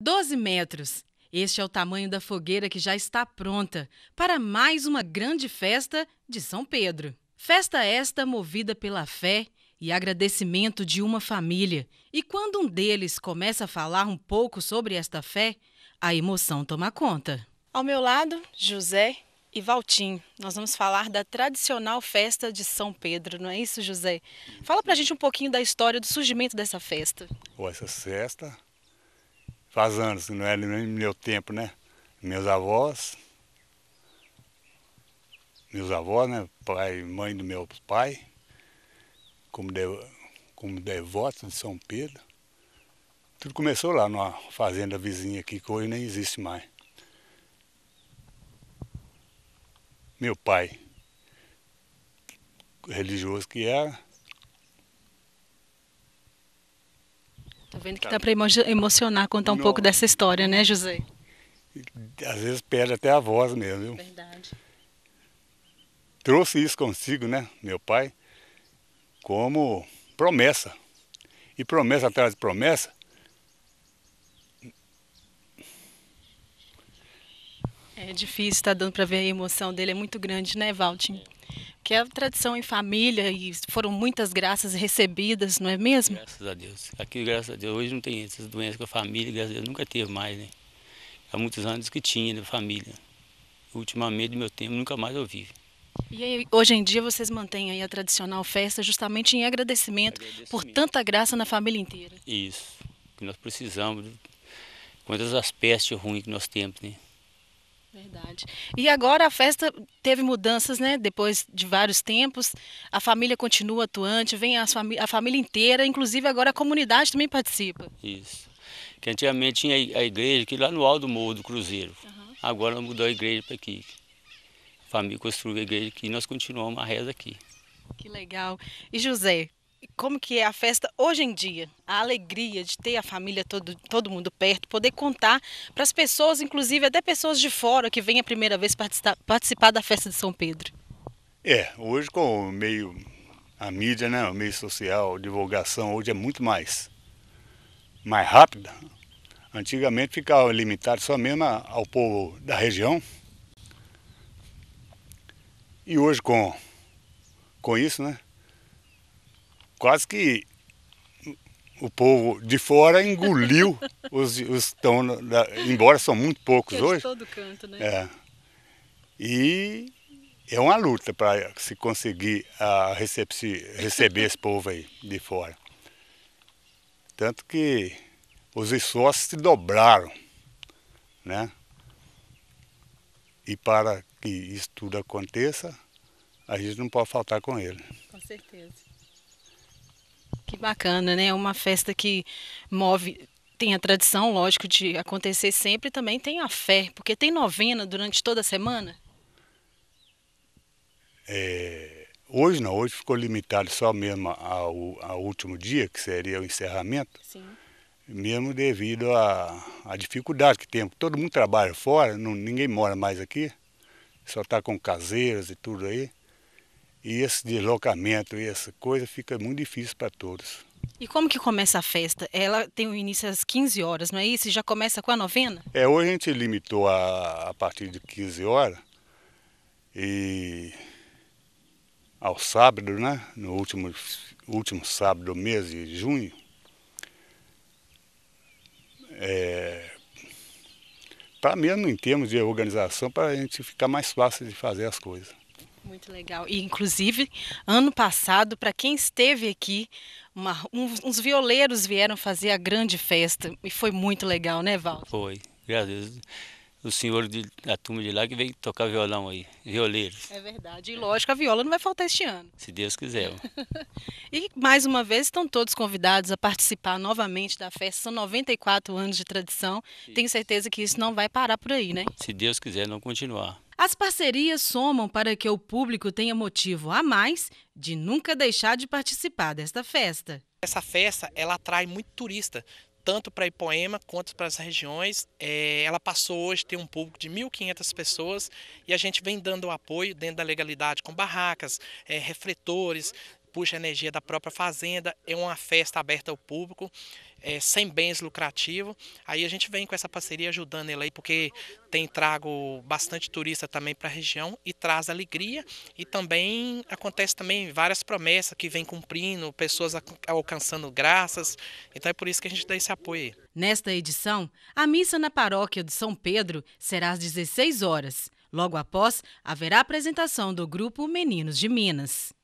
12 metros. Este é o tamanho da fogueira que já está pronta para mais uma grande festa de São Pedro. Festa esta movida pela fé e agradecimento de uma família. E quando um deles começa a falar um pouco sobre esta fé, a emoção toma conta. Ao meu lado, José e Valtim. Nós vamos falar da tradicional festa de São Pedro, não é isso, José? Fala pra gente um pouquinho da história do surgimento dessa festa. essa festa faz anos que não é nem meu tempo, né? Meus avós, meus avós, né? Pai e mãe do meu pai, como, de, como devoto de São Pedro. Tudo começou lá numa fazenda vizinha aqui, que hoje nem existe mais. Meu pai, religioso que era, Tá vendo que tá, dá para emo emocionar, contar um pouco dessa história, né, José? Às vezes perde até a voz mesmo, viu? Verdade. Trouxe isso consigo, né, meu pai, como promessa. E promessa atrás de promessa, É difícil, tá dando para ver a emoção dele, é muito grande, né, Valtinho? que é a tradição em família e foram muitas graças recebidas, não é mesmo? Graças a Deus. Aqui, graças a Deus, hoje não tem essas doenças com a família, graças a Deus, nunca teve mais, né? Há muitos anos que tinha na né, família. Ultimamente, do meu tempo, nunca mais eu vivo. E aí, hoje em dia vocês mantêm aí a tradicional festa justamente em agradecimento, agradecimento. por tanta graça na família inteira. Isso, que nós precisamos, quantas as pestes ruins que nós temos, né? Verdade. E agora a festa teve mudanças, né? Depois de vários tempos, a família continua atuante, vem a, a família inteira, inclusive agora a comunidade também participa. Isso. Que antigamente tinha a igreja que lá no alto do morro do Cruzeiro. Uhum. Agora mudou a igreja para aqui. A família construiu a igreja aqui e nós continuamos a reza aqui. Que legal. E José, como que é a festa hoje em dia. A alegria de ter a família, todo, todo mundo perto, poder contar para as pessoas, inclusive até pessoas de fora que vêm a primeira vez participar, participar da festa de São Pedro. É, hoje com o meio, a mídia, né, o meio social, divulgação, hoje é muito mais, mais rápida. Antigamente ficava limitado só mesmo ao povo da região. E hoje com, com isso, né? quase que o povo de fora engoliu os estão, embora são muito poucos é hoje. De todo canto, né? É. E é uma luta para se conseguir a receber esse povo aí de fora. Tanto que os esforços se dobraram, né? E para que isso tudo aconteça, a gente não pode faltar com ele. Com certeza. Que bacana, né? É uma festa que move tem a tradição, lógico, de acontecer sempre, e também tem a fé, porque tem novena durante toda a semana? É, hoje não, hoje ficou limitado só mesmo ao, ao último dia, que seria o encerramento, Sim. mesmo devido à dificuldade que temos. Todo mundo trabalha fora, não, ninguém mora mais aqui, só está com caseiras e tudo aí. E esse deslocamento e essa coisa fica muito difícil para todos. E como que começa a festa? Ela tem o um início às 15 horas, não é isso? E já começa com a novena? É, hoje a gente limitou a, a partir de 15 horas e ao sábado, né? No último, último sábado do mês de junho, é, para mesmo em termos de organização, para a gente ficar mais fácil de fazer as coisas. Muito legal. E, inclusive, ano passado, para quem esteve aqui, uma, uns violeiros vieram fazer a grande festa. E foi muito legal, né, Val? Foi. Graças o senhor da turma de lá que veio tocar violão aí, violeiros. É verdade. E lógico, a viola não vai faltar este ano. Se Deus quiser. e mais uma vez estão todos convidados a participar novamente da festa. São 94 anos de tradição. Tenho certeza que isso não vai parar por aí, né? Se Deus quiser, não continuar. As parcerias somam para que o público tenha motivo a mais de nunca deixar de participar desta festa. Essa festa ela atrai muito turista, tanto para Ipoema quanto para as regiões. É, ela passou hoje a ter um público de 1.500 pessoas e a gente vem dando apoio dentro da legalidade com barracas, é, refletores, puxa energia da própria fazenda, é uma festa aberta ao público, é, sem bens lucrativo. Aí a gente vem com essa parceria ajudando ele aí, porque tem trago bastante turista também para a região e traz alegria. E também acontece também várias promessas que vem cumprindo, pessoas alcançando graças. Então é por isso que a gente dá esse apoio aí. Nesta edição, a missa na paróquia de São Pedro será às 16 horas. Logo após, haverá apresentação do grupo Meninos de Minas.